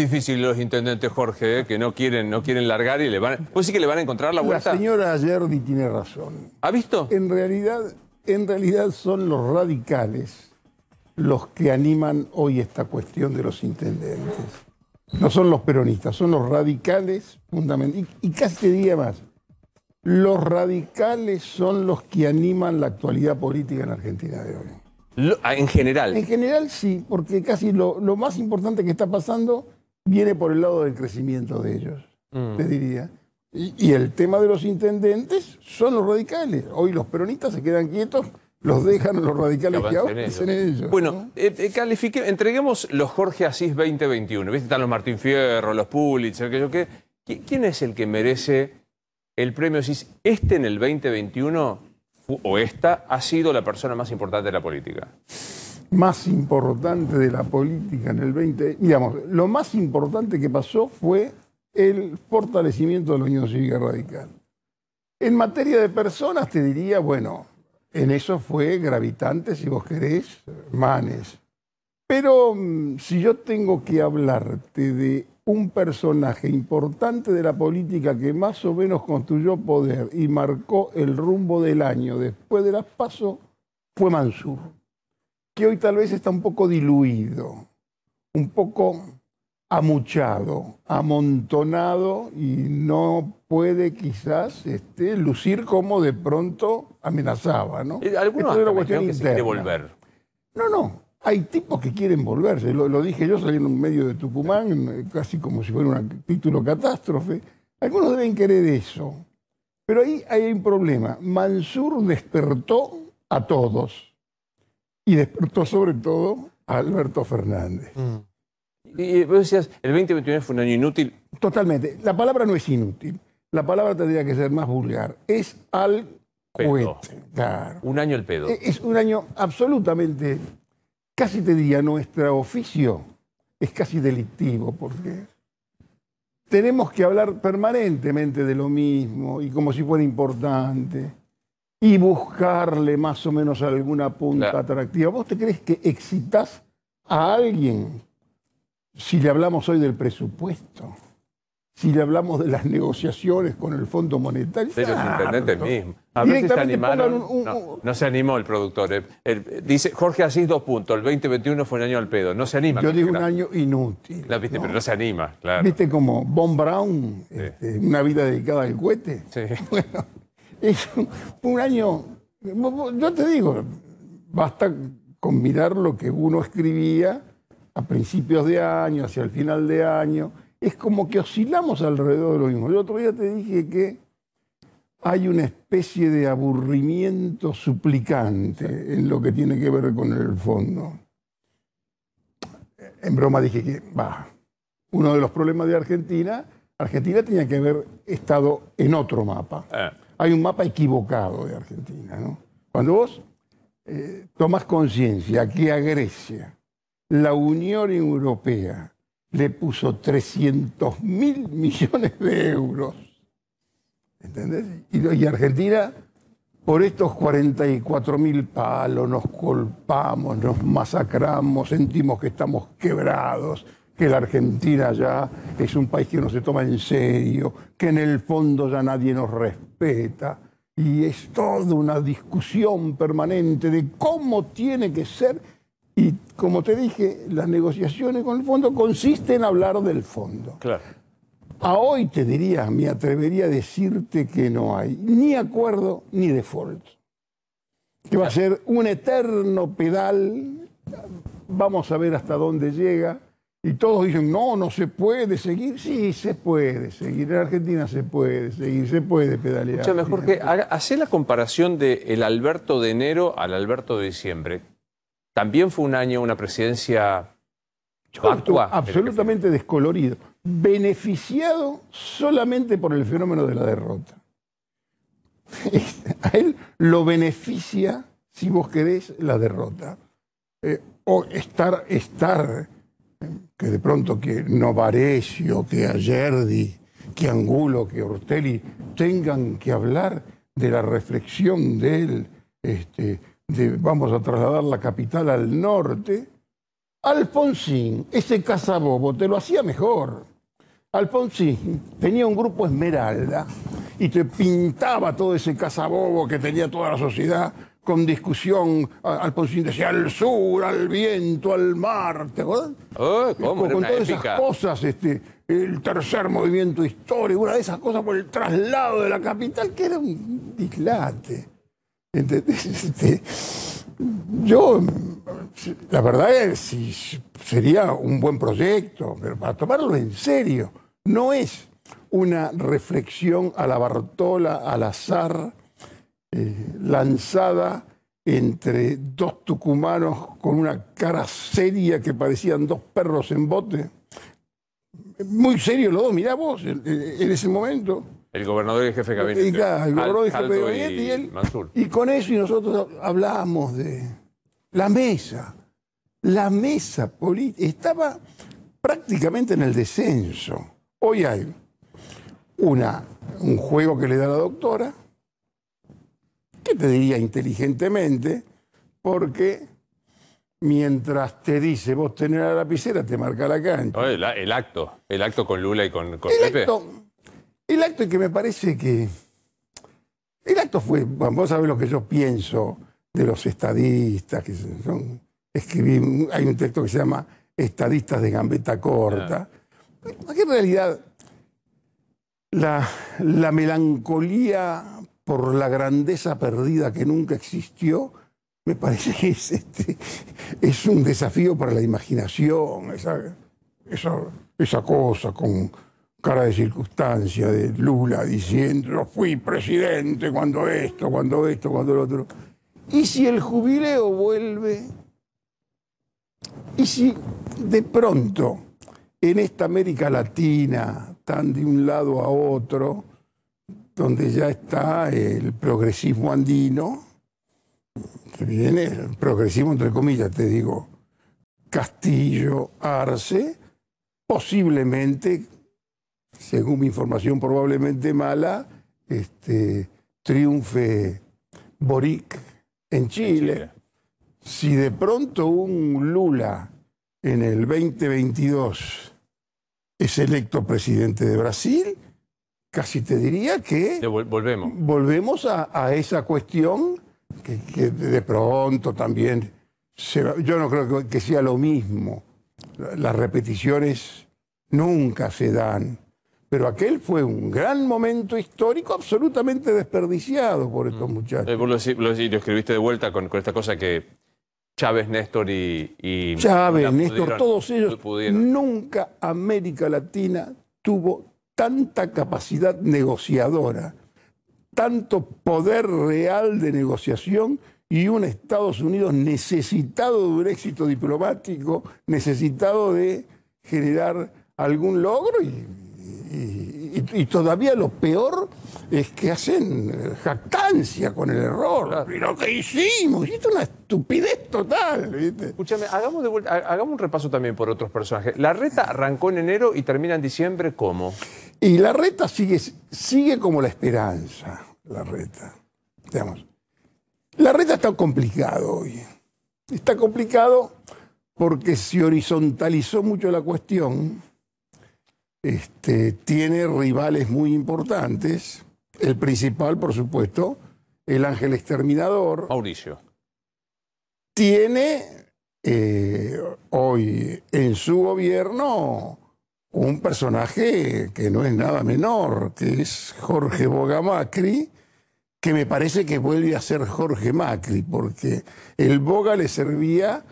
difícil los intendentes, Jorge, ¿eh? que no quieren, no quieren largar y le van. Pues sí que le van a encontrar la vuelta. La señora Ayerdi tiene razón. ¿Ha visto? En realidad, en realidad son los radicales los que animan hoy esta cuestión de los intendentes. No son los peronistas, son los radicales fundamentales. Y, casi te diría más, los radicales son los que animan la actualidad política en Argentina de hoy. Ah, en general. En general sí, porque casi lo, lo más importante que está pasando viene por el lado del crecimiento de ellos, mm. te diría. Y, el tema de los intendentes son los radicales. Hoy los peronistas se quedan quietos, los dejan los radicales que dicen en ellos. Bueno, eh, eh, entreguemos los Jorge Asís 2021. ¿Viste? Están los Martín Fierro, los Pulitzer, que yo qué. ¿Quién es el que merece el premio Asís? Este en el 2021 o esta ha sido la persona más importante de la política más importante de la política en el 20, digamos, lo más importante que pasó fue el fortalecimiento de la Unión Cívica Radical. En materia de personas, te diría, bueno, en eso fue gravitante, si vos querés, Manes. Pero mm, si yo tengo que hablarte de un personaje importante de la política que más o menos construyó poder y marcó el rumbo del año después de las PASO, fue Mansur que hoy tal vez está un poco diluido, un poco amuchado, amontonado y no puede quizás este, lucir como de pronto amenazaba, ¿no? Eh, algunos Esto volver. No, no. Hay tipos que quieren volverse. Lo, dije yo, salí en un medio de Tucumán, casi como si fuera un título catástrofe. Algunos deben querer eso. Pero ahí hay un problema. Mansur despertó a todos y despertó sobre todo a Alberto Fernández. Mm. Y vos decías, el 2021 fue un año inútil. Totalmente. La palabra no es inútil. La palabra tendría que ser más vulgar. Es al pedo. Un año el pedo. E, es un año absolutamente, casi te diría, nuestro oficio es casi delictivo, porque tenemos que hablar permanentemente de lo mismo y como si fuera importante y buscarle más o menos alguna punta atractiva. ¿Vos te crees que excitas a alguien si le hablamos hoy del presupuesto? Si le hablamos de las negociaciones con el Fondo Monetario. De los mismos. A veces se animaron. no, se animó el productor. Eh. dice Jorge Asís, dos puntos. El 2021 fue un año al pedo. No se anima. Yo digo un año inútil. ¿viste? No. Pero no se anima, claro. ¿Viste como Von Brown, este, una vida dedicada al cohete? Sí. es un año, yo te digo, basta con mirar lo que uno escribía a principios de año, hacia el final de año, es como que oscilamos alrededor de lo mismo. Yo otro día te dije que hay una especie de aburrimiento suplicante en lo que tiene que ver con el fondo. En broma dije que, va, uno de los problemas de Argentina, Argentina tenía que haber estado en otro mapa. Ah hay un mapa equivocado de Argentina. ¿no? Cuando vos eh, tomás tomas conciencia que a Grecia la Unión Europea le puso 300 mil millones de euros, ¿entendés? Y, Argentina, por estos 44 mil palos, nos colpamos, nos masacramos, sentimos que estamos quebrados, que la Argentina ya es un país que no se toma en serio, que en el fondo ya nadie nos respeta. Y es toda una discusión permanente de cómo tiene que ser. Y como te dije, las negociaciones con el fondo consisten en hablar del fondo. Claro. A hoy te diría, me atrevería a decirte que no hay ni acuerdo ni default. Que va a ser un eterno pedal. Vamos a ver hasta dónde llega y todos dicen, no, no se puede seguir. Sí, se puede seguir. En Argentina se puede seguir, se puede pedalear. mejor Jorge, hace la comparación del el Alberto de enero al Alberto de diciembre. También fue un año, una presidencia Absolutamente descolorido. Beneficiado solamente por el fenómeno de la derrota. A él lo beneficia, si vos querés, la derrota. Eh, o estar, estar que de pronto que Novarecio, que Ayerdi, que Angulo, que Ortelli tengan que hablar de la reflexión de él, este, de vamos a trasladar la capital al norte, Alfonsín, ese cazabobo, te lo hacía mejor. Alfonsín tenía un grupo Esmeralda y te pintaba todo ese cazabobo que tenía toda la sociedad con discusión, al al sur, al viento, al mar, ¿te acuerdas? Oh, con, todas esas cosas, este, el tercer movimiento histórico, una de esas cosas por el traslado de la capital, que era un dislate. ¿Entendés? Este, yo, la verdad es, si sería un buen proyecto, pero para tomarlo en serio, no es una reflexión a la Bartola, al azar, eh, lanzada entre dos tucumanos con una cara seria que parecían dos perros en bote. Muy serio los dos, mirá vos, en, ese momento. El gobernador y el jefe de gabinete. Y, y con eso y nosotros hablábamos de la mesa. La mesa política estaba prácticamente en el descenso. Hoy hay una, un juego que le da la doctora, ¿qué te diría inteligentemente? Porque mientras te dice vos tener la lapicera, te marca la cancha. el, acto, el acto con Lula y con, con el Acto, el acto que me parece que... El acto fue, Vamos vos sabés lo que yo pienso de los estadistas, que son, escribí, hay un texto que se llama Estadistas de Gambeta Corta. Aquí ah. en realidad la, la melancolía por la grandeza perdida que nunca existió, me parece que es, este, un desafío para la imaginación, esa, cosa con cara de circunstancia de Lula diciendo, fui presidente cuando esto, cuando esto, cuando lo otro. ¿Y si el jubileo vuelve? ¿Y si de pronto en esta América Latina, tan de un lado a otro, donde ya está el progresismo andino, viene, el progresismo entre comillas, te digo, Castillo, Arce, posiblemente, según mi información probablemente mala, este, triunfe Boric en Chile. Si de pronto un Lula en el 2022 es electo presidente de Brasil, casi te diría que... volvemos. Volvemos a, esa cuestión que, de pronto también... yo no creo que, sea lo mismo. Las repeticiones nunca se dan. Pero aquel fue un gran momento histórico absolutamente desperdiciado por estos mm. muchachos. Eh, lo, lo, escribiste de vuelta con, esta cosa que Chávez, Néstor y... Chávez, Néstor, todos ellos. Nunca América Latina tuvo tanta capacidad negociadora, tanto poder real de negociación y un Estados Unidos necesitado de un éxito diplomático, necesitado de generar algún logro y, todavía lo peor es que hacen eh, jactancia con el error. ¿Y lo que hicimos? Esto es una estupidez total. Escúchame, hagamos, hagamos un repaso también por otros personajes. La reta arrancó en enero y termina en diciembre, ¿cómo? Y la reta sigue, sigue como la esperanza, la reta. la reta está complicado hoy. Está complicado porque se horizontalizó mucho la cuestión. Este, tiene rivales muy importantes. El principal, por supuesto, el ángel exterminador. Mauricio. Tiene eh, hoy en su gobierno un personaje que no es nada menor, que es Jorge Bogamacri, que me parece que vuelve a ser Jorge Macri, porque el Boga le servía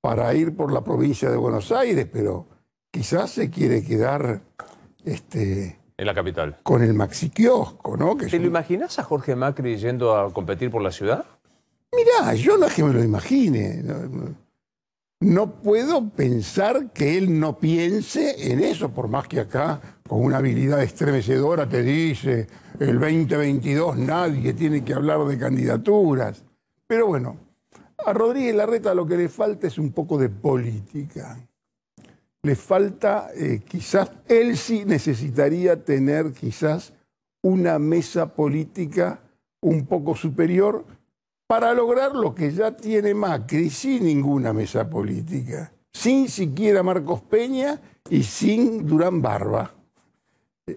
para ir por la provincia de Buenos Aires, pero quizás se quiere quedar este, en la capital. Con el maxi kiosco, ¿no? ¿Te lo imaginas a Jorge Macri yendo a competir por la ciudad? Mirá, yo no es que me lo imagine no puedo pensar que él no piense en eso, por más que acá con una habilidad estremecedora te dice, el 2022 nadie tiene que hablar de candidaturas. Pero bueno, a Rodríguez Larreta lo que le falta es un poco de política. Le falta eh, quizás, él sí necesitaría tener quizás una mesa política un poco superior para lograr lo que ya tiene Macri sin ninguna mesa política, sin siquiera Marcos Peña y sin Durán Barba.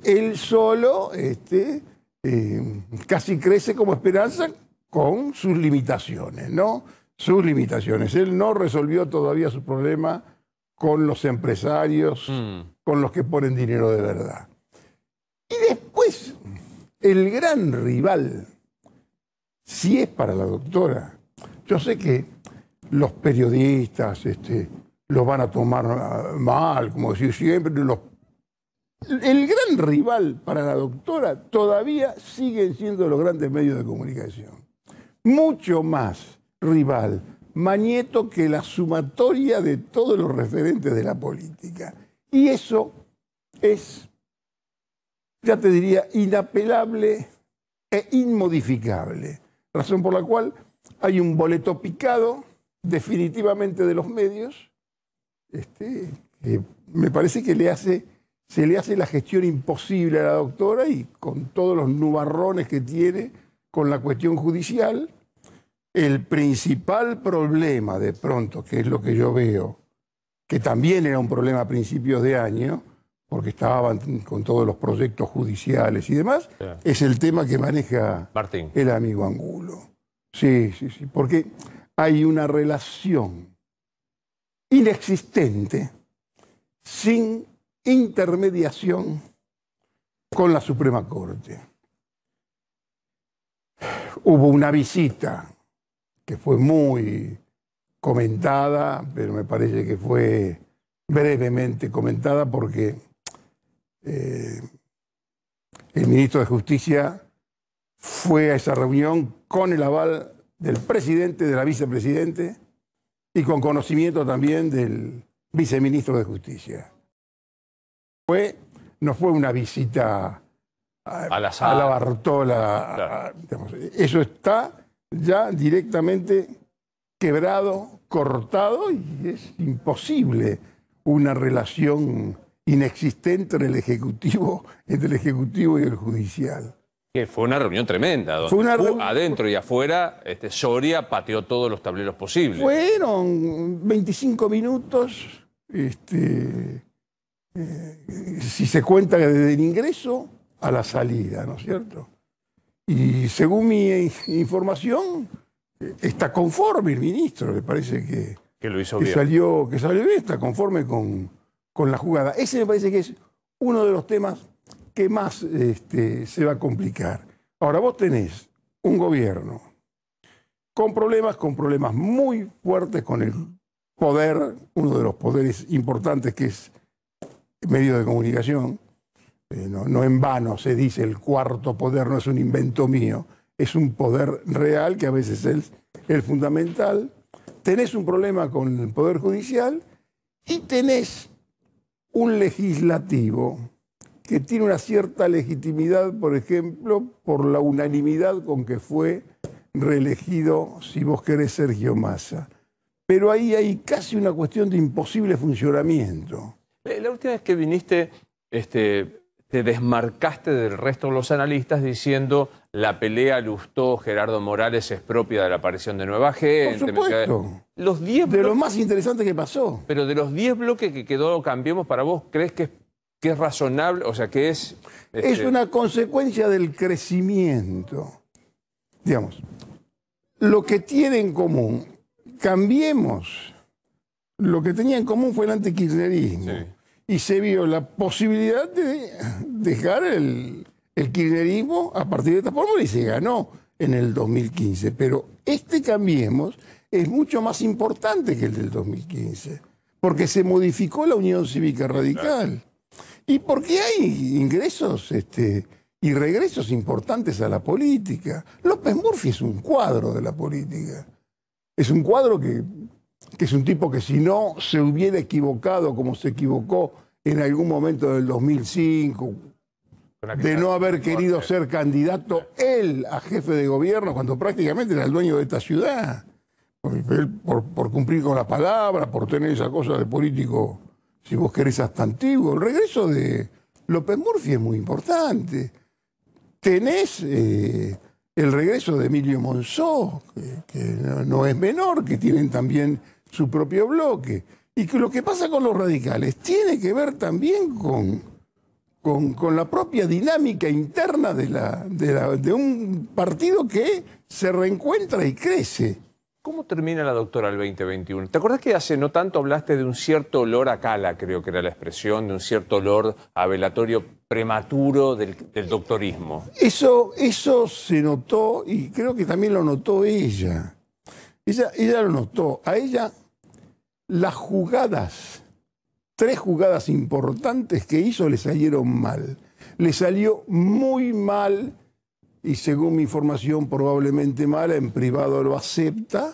Él solo este, eh, casi crece como esperanza con sus limitaciones, ¿no? Sus limitaciones. Él no resolvió todavía su problema con los empresarios, mm. con los que ponen dinero de verdad. Y después, el gran rival si es para la doctora. Yo sé que los periodistas este, los van a tomar ah, mal, como decir siempre, el gran rival para la doctora todavía siguen siendo los grandes medios de comunicación. Mucho más rival Mañeto que la sumatoria de todos los referentes de la política. Y eso es, ya te diría, inapelable e inmodificable razón por la cual hay un boleto picado definitivamente de los medios, este, que me parece que se le hace la gestión imposible a la doctora y con todos los nubarrones que tiene con la cuestión judicial, el principal problema de pronto, que es lo que yo veo, que también era un problema a principios de año, porque estaban con todos los proyectos judiciales y demás, es el tema que maneja el amigo Angulo. Sí, sí, sí, porque hay una relación inexistente, sin intermediación con la Suprema Corte. Hubo una visita que fue muy comentada, pero me parece que fue brevemente comentada porque eh, el ministro de Justicia fue a esa reunión con el aval del presidente, de la vicepresidente y con conocimiento también del viceministro de Justicia. Fue, no fue una visita a, la, a Bartola. eso está ya directamente quebrado, cortado y es imposible una relación inexistente entre el Ejecutivo, y el Judicial. Que fue una reunión tremenda, adentro y afuera este, Soria pateó todos los tableros posibles. Fueron 25 minutos, este, eh, si se cuenta desde el ingreso a la salida, ¿no es cierto? Y según mi información, eh, está conforme el ministro, le parece que, lo hizo Salió, que salió bien, está conforme con, con la jugada. Ese me parece que es uno de los temas que más este, se va a complicar. Ahora, vos tenés un gobierno con problemas, con problemas muy fuertes con el poder, uno de los poderes importantes que es el medio de comunicación. Eh, no, no en vano se dice el cuarto poder, no es un invento mío, es un poder real que a veces es el fundamental. Tenés un problema con el poder judicial y tenés un legislativo que tiene una cierta legitimidad, por ejemplo, por la unanimidad con que fue reelegido, si vos querés, Sergio Massa. Pero ahí hay casi una cuestión de imposible funcionamiento. Eh, la última vez que viniste, este, te desmarcaste del resto de los analistas diciendo la pelea Lustó-Gerardo Morales es propia de la aparición de nueva gente. Por supuesto. Los de lo más interesante que pasó. Pero de los 10 bloques que quedó Cambiemos para vos, ¿crees que es, razonable? O sea, que es... Este, es una consecuencia del crecimiento. Digamos, lo que tiene en común, cambiemos. Lo que tenía en común fue el antikirchnerismo. Y se vio la posibilidad de dejar el, el kirchnerismo a partir de esta fórmula y se ganó en el 2015. Pero este Cambiemos es mucho más importante que el del 2015, porque se modificó la Unión Cívica Radical. Y porque hay ingresos este, y regresos importantes a la política. López Murphy es un cuadro de la política. Es un cuadro que, que es un tipo que si no se hubiera equivocado como se equivocó en algún momento del 2005, de no haber querido ser candidato él a jefe de gobierno cuando prácticamente era el dueño de esta ciudad. Por, cumplir con la palabra, por tener esa cosa de político, si vos querés, hasta antiguo. El regreso de López Murphy es muy importante. Tenés eh, el regreso de Emilio Monzó, que, no, no es menor, que tienen también su propio bloque. Y que lo que pasa con los radicales tiene que ver también con con, la propia dinámica interna de, la, de, un partido que se reencuentra y crece. ¿Cómo termina la doctora el 2021? ¿Te acordás que hace no tanto hablaste de un cierto olor a cala, creo que era la expresión, de un cierto olor a velatorio prematuro del, doctorismo? Eso, eso se notó y creo que también lo notó ella. Ella, ella lo notó. A ella las jugadas tres jugadas importantes que hizo le salieron mal. Le salió muy mal y según mi información probablemente mala, en privado lo acepta,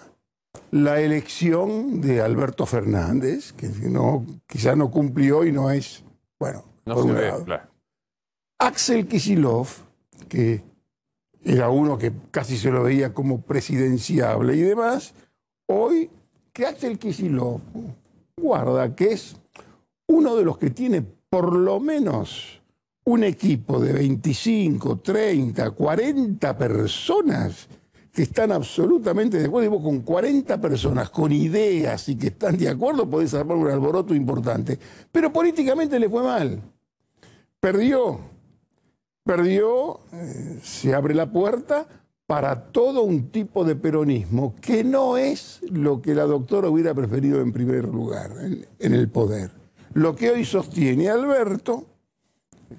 la elección de Alberto Fernández, que no, quizá no cumplió y no es, bueno, no Axel Kisilov, que era uno que casi se lo veía como presidenciable y demás, hoy que Axel Kisilov guarda que es uno de los que tiene por lo menos un equipo de 25, 30, 40 personas que están absolutamente de acuerdo, y vos con 40 personas con ideas y que están de acuerdo podés armar un alboroto importante. Pero políticamente le fue mal. Perdió. Perdió, eh, se abre la puerta para todo un tipo de peronismo que no es lo que la doctora hubiera preferido en primer lugar, en el poder. Lo que hoy sostiene Alberto,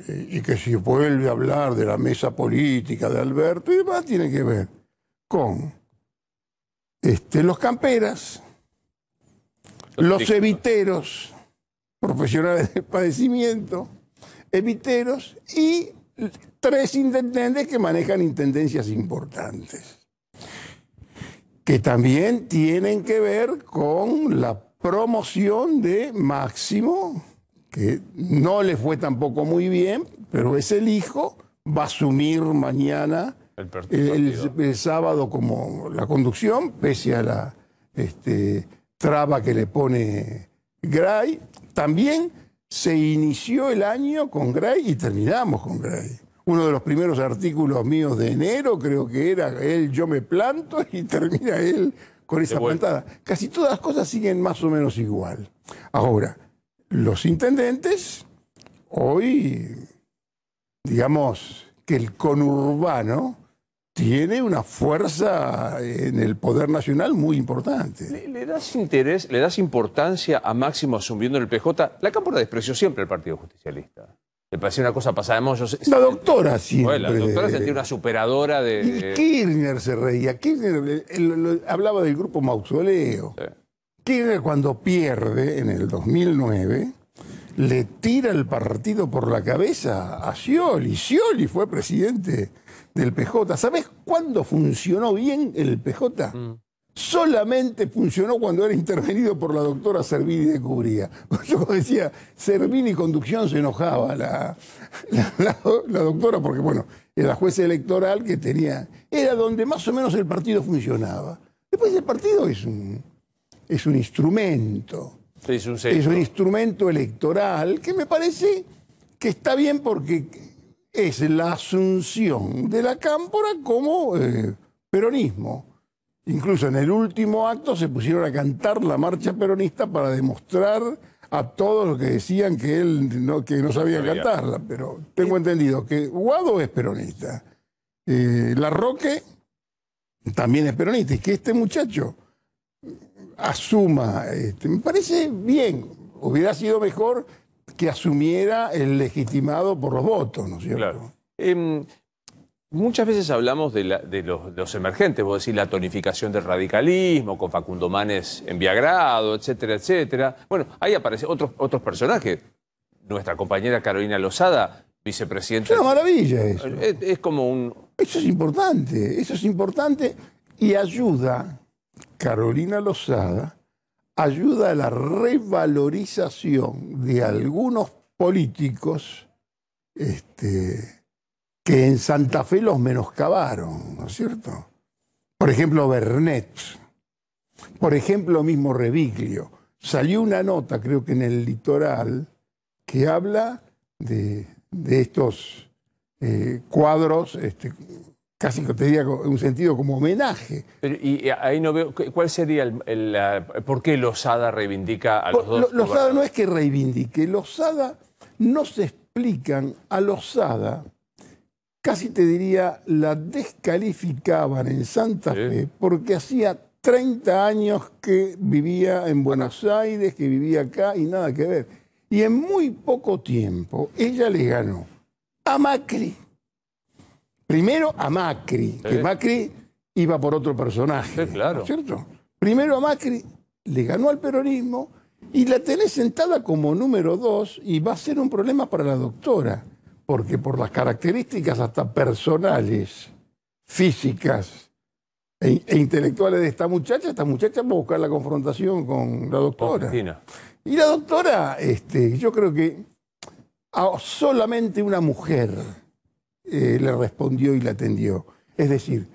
eh, y que si vuelve a hablar de la mesa política de Alberto y más tiene que ver con este, los camperas, los eviteros, profesionales de padecimiento, eviteros y tres intendentes que manejan intendencias importantes, que también tienen que ver con la promoción de Máximo, que no le fue tampoco muy bien, pero es el hijo, va a asumir mañana el, sábado como la conducción, pese a la este, traba que le pone Gray. También se inició el año con Gray y terminamos con Gray. Uno de los primeros artículos míos de enero creo que era él, yo me planto y termina él con esa plantada. Casi todas las cosas siguen más o menos igual. Ahora, los intendentes, hoy, digamos que el conurbano tiene una fuerza eh, en el poder nacional muy importante. ¿Le, das interés, le das importancia a Máximo asumiendo el PJ? La cámara despreció siempre el Partido Justicialista. Le parecía una cosa pasada de La doctora siempre. la doctora sentía una superadora de... Y Kirchner se reía. Kirchner hablaba del grupo Mausoleo. Kirchner cuando pierde en el 2009 le tira el partido por la cabeza a Scioli. Scioli fue presidente del PJ. ¿Sabes cuándo funcionó bien el PJ? Mm solamente funcionó cuando era intervenido por la doctora Servini de Cubría. Yo decía, Servini Conducción se enojaba la, la, doctora, porque, bueno, era juez electoral que tenía. Era donde más o menos el partido funcionaba. Después, el partido es un, es un instrumento. es, un instrumento electoral que me parece que está bien porque es la asunción de la cámpora como eh, peronismo Incluso en el último acto se pusieron a cantar la marcha peronista para demostrar a todos los que decían que él no, que no sabía cantarla. Pero tengo entendido que Guado es peronista, eh, La Roque también es peronista, y que este muchacho asuma, este, me parece bien, hubiera sido mejor que asumiera el legitimado por los votos, ¿no es cierto? Claro. Em, Muchas veces hablamos de, los, emergentes, vos decís la tonificación del radicalismo, con Facundo Manes en Viagrado, etcétera, etcétera. Bueno, ahí aparecen otros, personajes. Nuestra compañera Carolina Lozada, vicepresidenta. Es una maravilla eso. Es, como un. Eso es importante, eso es importante y ayuda, Carolina Lozada, ayuda a la revalorización de algunos políticos. Este, que en Santa Fe los menoscabaron, ¿no es cierto? Por ejemplo, Bernet, por ejemplo, mismo Reviglio. Salió una nota, creo que en el litoral, que habla de, estos eh, cuadros, este, casi que te diría un sentido como homenaje. y ahí no veo, ¿cuál sería el, por qué Lozada reivindica a los dos? Lozada no es que reivindique, Lozada no se explican a Lozada casi te diría, la descalificaban en Santa Fe porque hacía 30 años que vivía en Buenos Aires, que vivía acá y nada que ver. Y en muy poco tiempo ella le ganó a Macri. Primero a Macri, que Macri iba por otro personaje. claro. ¿Cierto? Primero a Macri, le ganó al peronismo y la tenés sentada como número dos y va a ser un problema para la doctora porque por las características hasta personales, físicas e, e, intelectuales de esta muchacha, esta muchacha va a buscar la confrontación con la doctora. Y la doctora, este, yo creo que solamente una mujer eh, le respondió y la atendió. Es decir,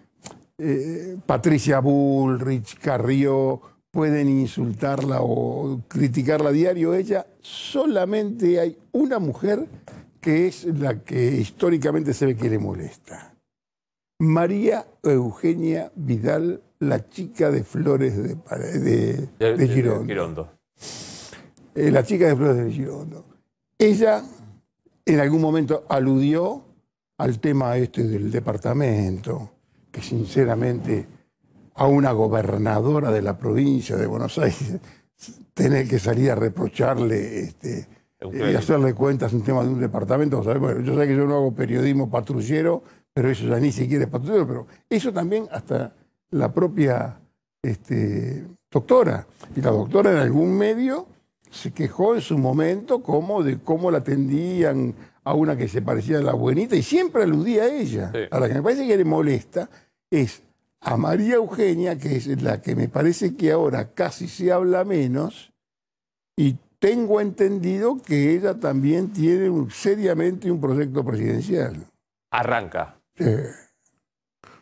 eh, Patricia Bullrich, Carrió, pueden insultarla o criticarla a diario. Ella solamente hay una mujer que es la que históricamente se ve que le molesta. María Eugenia Vidal, la chica de Flores de, de, Girondo. Eh, la chica de Flores de Girondo. Ella en algún momento aludió al tema este del departamento, que sinceramente a una gobernadora de la provincia de Buenos Aires tener que salir a reprocharle este, y hacerle cuentas un tema de un departamento. Bueno, yo sé que yo no hago periodismo patrullero, pero eso ya ni siquiera es patrullero, pero eso también hasta la propia este, doctora. Y la doctora en algún medio se quejó en su momento como de cómo la atendían a una que se parecía a la buenita y siempre aludía a ella. A la que me parece que le molesta es a María Eugenia, que es la que me parece que ahora casi se habla menos, y tengo entendido que ella también tiene seriamente un proyecto presidencial. Arranca. Sí.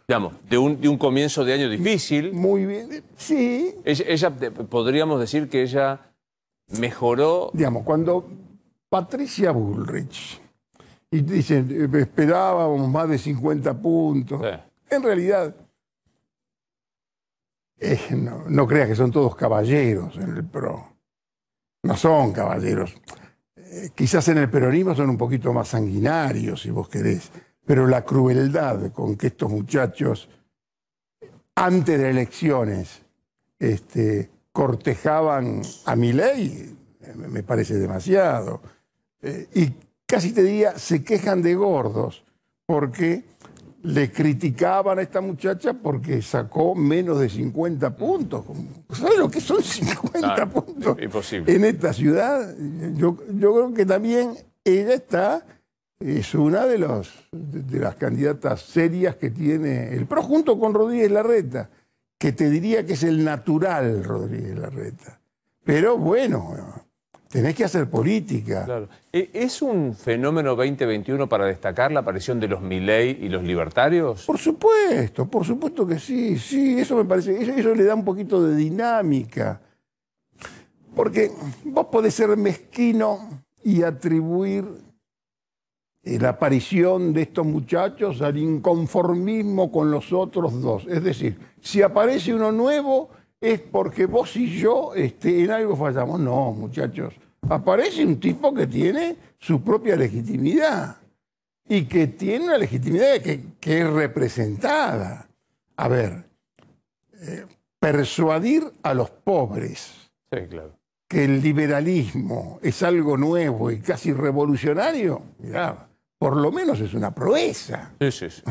Digamos, de un, comienzo de año difícil. Muy bien, sí. Ella, podríamos decir que ella mejoró... Digamos, cuando Patricia Bullrich, y dicen, eh, esperábamos más de 50 puntos, en realidad... Eh, no, no creas que son todos caballeros en el PRO no son caballeros. Eh, quizás en el peronismo son un poquito más sanguinarios, si vos querés, pero la crueldad con que estos muchachos, antes de elecciones, este, cortejaban a mi ley, me parece demasiado. Eh, y casi te diría, se quejan de gordos, porque le criticaban a esta muchacha porque sacó menos de 50 mm. puntos. ¿Sabes lo que son 50 puntos imposible. en esta ciudad? Yo, creo que también ella está, es una de, de las candidatas serias que tiene el PRO, junto con Rodríguez Larreta, que te diría que es el natural Rodríguez Larreta. Pero bueno, tenés que hacer política. Claro. E, ¿Es un fenómeno 2021 para destacar la aparición de los Milley y los libertarios? Por supuesto, por supuesto que sí, sí, eso me parece, eso, eso le da un poquito de dinámica. Porque vos podés ser mezquino y atribuir eh, la aparición de estos muchachos al inconformismo con los otros dos. Es decir, si aparece uno nuevo, es porque vos y yo este, en algo fallamos. No, muchachos. Aparece un tipo que tiene su propia legitimidad y que tiene una legitimidad que, es representada. A ver, eh, persuadir a los pobres que el liberalismo es algo nuevo y casi revolucionario, mirá, por lo menos es una proeza. Sí, sí, sí.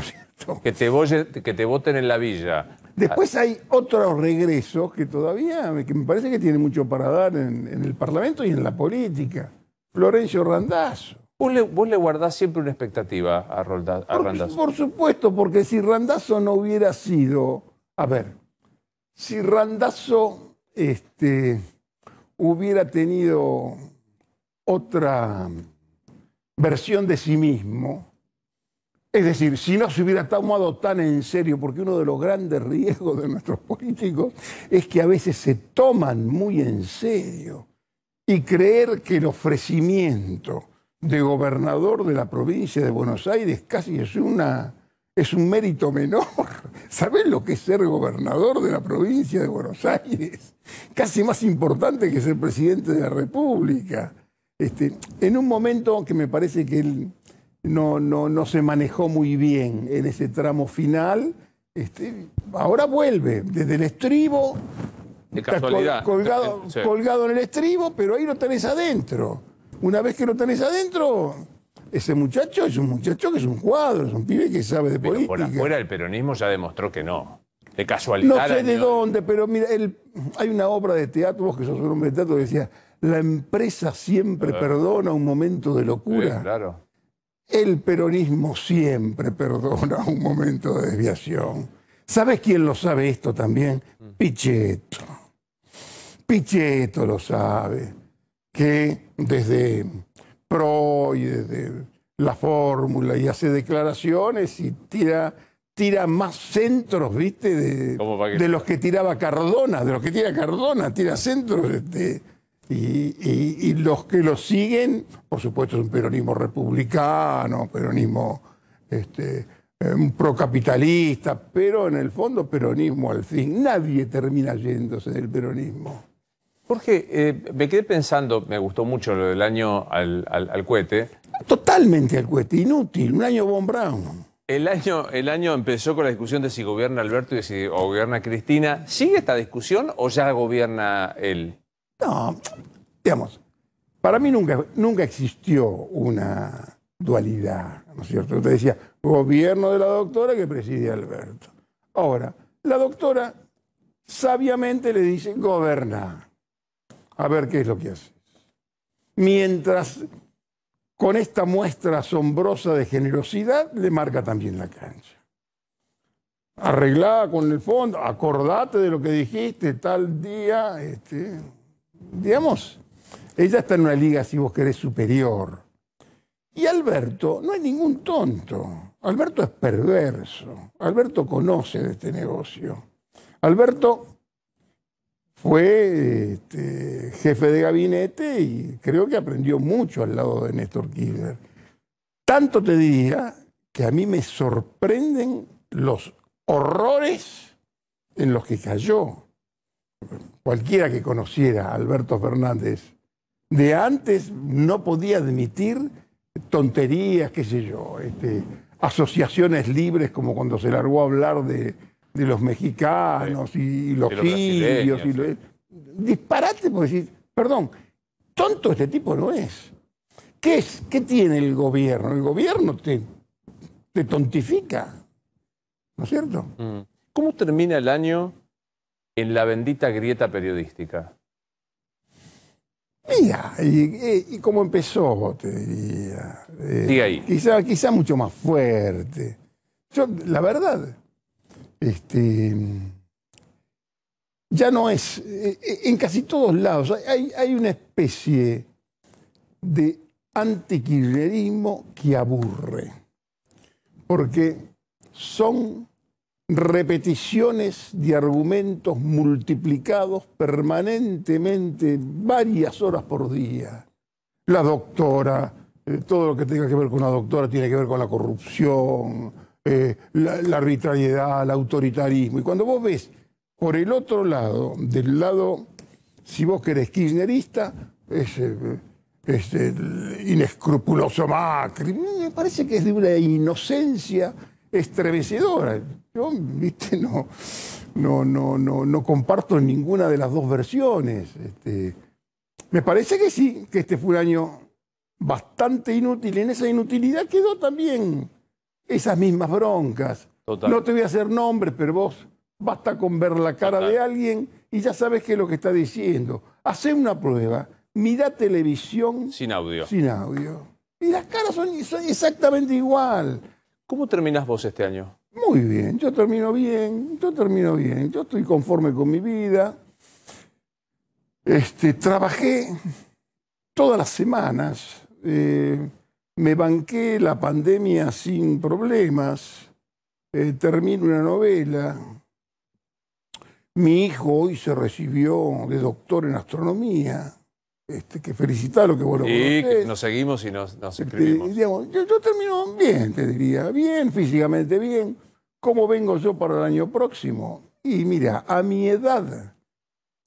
que, te que te voten en la villa, Después hay otros regresos que todavía, que me parece que tiene mucho para dar en, el Parlamento y en la política. Florencio Randazzo. Vos le, guardás siempre una expectativa a, por, Randazzo. Por supuesto, porque si Randazzo no hubiera sido... A ver, si Randazzo este, hubiera tenido otra versión de sí mismo, es decir, si no se hubiera tomado tan en serio, porque uno de los grandes riesgos de nuestros políticos es que a veces se toman muy en serio y creer que el ofrecimiento de gobernador de la provincia de Buenos Aires casi es, una, es un mérito menor. ¿Saben lo que es ser gobernador de la provincia de Buenos Aires? Casi más importante que ser presidente de la República. Este, en un momento que me parece que el no, no, no se manejó muy bien en ese tramo final. Este, ahora vuelve desde el estribo. De Colgado, colgado en el estribo, pero ahí lo tenés adentro. Una vez que lo tenés adentro, ese muchacho es un muchacho que es un cuadro, es un pibe que sabe de pero Por afuera el peronismo ya demostró que no. De casualidad. No sé de dónde, pero mira, hay una obra de teatro, vos que sos un hombre de teatro, que decía, la empresa siempre ah. perdona un momento de locura. claro. El peronismo siempre perdona un momento de desviación. ¿Sabes quién lo sabe esto también? Pichetto. Pichetto lo sabe, que desde pro y desde la fórmula y hace declaraciones y tira, tira más centros, ¿viste? De, de los que tiraba Cardona, de los que tira Cardona, tira centros. de... Y, los que lo siguen, por supuesto, es un peronismo republicano, peronismo este, eh, procapitalista, pero en el fondo peronismo al fin. Nadie termina yéndose del peronismo. Jorge, eh, me quedé pensando, me gustó mucho lo del año al, cohete. Totalmente al cohete, inútil, un año Von Brown. El año, el año empezó con la discusión de si gobierna Alberto y si gobierna Cristina. ¿Sigue esta discusión o ya gobierna él? No, digamos, para mí nunca, nunca existió una dualidad, ¿no es cierto? te decía, gobierno de la doctora que preside Alberto. Ahora, la doctora sabiamente le dice, goberna. A ver qué es lo que haces. Mientras con esta muestra asombrosa de generosidad le marca también la cancha. Arreglada con el fondo, acordate de lo que dijiste tal día. Este, digamos, ella está en una liga, si vos querés, superior. Y Alberto no es ningún tonto. Alberto es perverso. Alberto conoce de este negocio. Alberto fue este, jefe de gabinete y creo que aprendió mucho al lado de Néstor Kirchner. Tanto te diría que a mí me sorprenden los horrores en los que cayó cualquiera que conociera a Alberto Fernández de antes no podía admitir tonterías, qué sé yo, este, asociaciones libres como cuando se largó a hablar de, los mexicanos y, los, Disparate por decir, perdón, tonto este tipo no es. ¿Qué, es, ¿Qué tiene el gobierno? El gobierno te, te tontifica, ¿no es cierto? Mm. ¿Cómo termina el año en la bendita grieta periodística? Mira, y, cómo empezó, te diría. Eh, ahí. Quizá, quizá mucho más fuerte. la verdad, este, ya no es. Eh, eh, en casi todos lados hay, una especie de antiquilerismo que aburre. Porque son repeticiones de argumentos multiplicados permanentemente varias horas por día. La doctora, eh, todo lo que tenga que ver con la doctora tiene que ver con la corrupción, eh, la, arbitrariedad, el autoritarismo. Y cuando vos ves por el otro lado, del lado, si vos querés, kirchnerista, es, eh, inescrupuloso Macri. Me parece que es de una inocencia estremecedora. Yo, viste, no, no, no, no, comparto ninguna de las dos versiones. Este. me parece que sí, que este fue un año bastante inútil. En esa inutilidad quedó también esas mismas broncas. No te voy a hacer nombres, pero vos basta con ver la cara de alguien y ya sabes qué es lo que está diciendo. Hacé una prueba, Mira televisión. Sin audio. Sin audio. Y las caras son, son exactamente igual. ¿Cómo terminás vos este año? Muy bien, yo termino bien, yo termino bien, yo estoy conforme con mi vida. Este, trabajé todas las semanas, eh, me banqué la pandemia sin problemas, eh, termino una novela. Mi hijo hoy se recibió de doctor en astronomía. Este, que felicitarlo, que vos lo Y nos seguimos y nos, este, escribimos. yo, termino bien, te diría, bien, físicamente bien. ¿Cómo vengo yo para el año próximo? Y mira, a mi edad,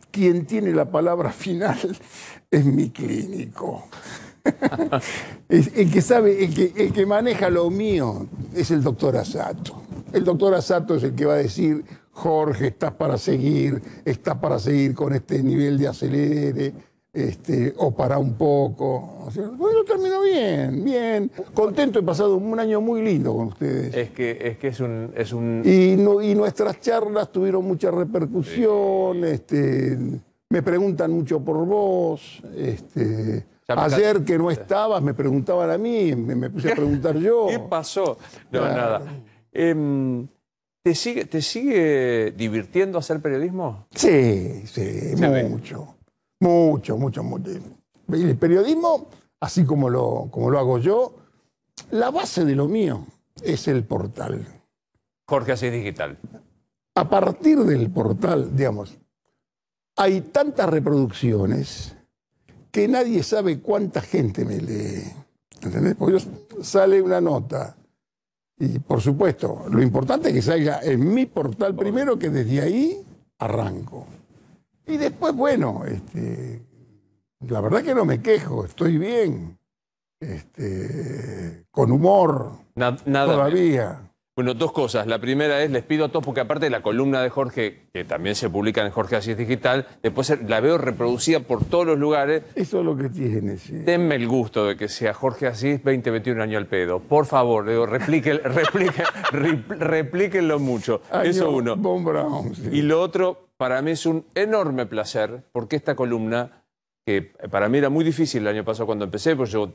quien tiene la palabra final es mi clínico. el, que sabe, el que, el que maneja lo mío es el doctor Asato. El doctor Asato es el que va a decir, Jorge, estás para seguir, estás para seguir con este nivel de acelere este, o para un poco. bueno, terminó bien, bien. Contento, he pasado un año muy lindo con ustedes. Es que es, un... Y, nuestras charlas tuvieron mucha repercusión, este, me preguntan mucho por vos. Este, ayer que no estabas, me preguntaban a mí, me, puse a preguntar yo. ¿Qué pasó? No, nada. Em, ¿te, sigue, ¿Te sigue divirtiendo hacer periodismo? Sí, sí, mucho. Mucho, mucho, mucho. El periodismo, así como lo, como lo hago yo, la base de lo mío es el portal. Jorge así Digital. A partir del portal, digamos, hay tantas reproducciones que nadie sabe cuánta gente me lee. ¿Entendés? Porque sale una nota. Y por supuesto, lo importante es que salga en mi portal primero, que desde ahí arranco. Y después, bueno, este, la verdad que no me quejo, estoy bien, este, con humor, nada todavía. Bueno, dos cosas. La primera es, les pido a todos, porque aparte de la columna de Jorge, que también se publica en Jorge Asís Digital, después la veo reproducida por todos los lugares. Eso es lo que tiene, sí. Denme el gusto de que sea Jorge Asís, 20, 21 años al pedo. Por favor, digo, replíquenlo, mucho. Eso uno. Y lo otro, para mí es un enorme placer porque esta columna, que para mí era muy difícil el año pasado cuando empecé, pues yo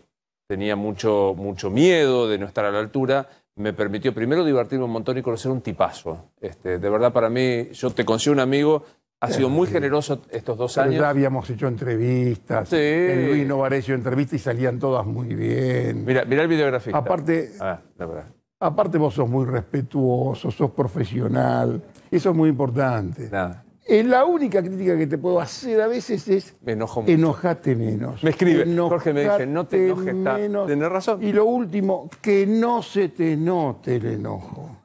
tenía mucho, mucho miedo de no estar a la altura, me permitió primero divertirme un montón y conocer un tipazo. Este, de verdad, para mí, yo te conocí un amigo, ha sido muy generoso estos dos años. Ya habíamos hecho entrevistas. Sí. En Luis Novarecio entrevistas y salían todas muy bien. Mira, mira el videográfico Aparte, ah, aparte vos sos muy respetuoso, sos profesional. Eso es muy importante. Nada la única crítica que te puedo hacer a veces es. enojo Enojate menos. Me escribe. Jorge me dice, no te enojes Tenés razón. Y lo último, que no se te note el enojo.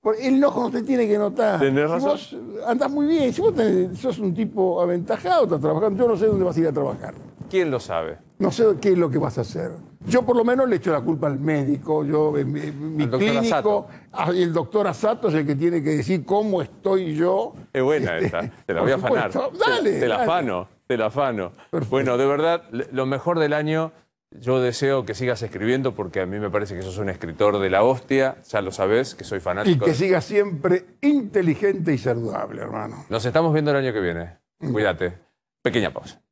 Porque el enojo no te tiene que notar. Tenés razón. andás muy bien. Si vos sos un tipo aventajado, estás trabajando. Yo no sé dónde vas a ir a trabajar. ¿Quién lo sabe? No sé qué es lo que vas a hacer. Yo por lo menos le echo la culpa al médico, yo eh, mi, el clínico, ah, el doctor Asato es el que tiene que decir cómo estoy yo. Es buena esta, te la voy a afanar. te, la afano, te la Bueno, de verdad, lo mejor del año, yo deseo que sigas escribiendo porque a mí me parece que sos un escritor de la hostia, ya lo sabes, que soy fanático. Y que sigas siempre inteligente y saludable, hermano. Nos estamos viendo el año que viene. Cuídate. Pequeña pausa.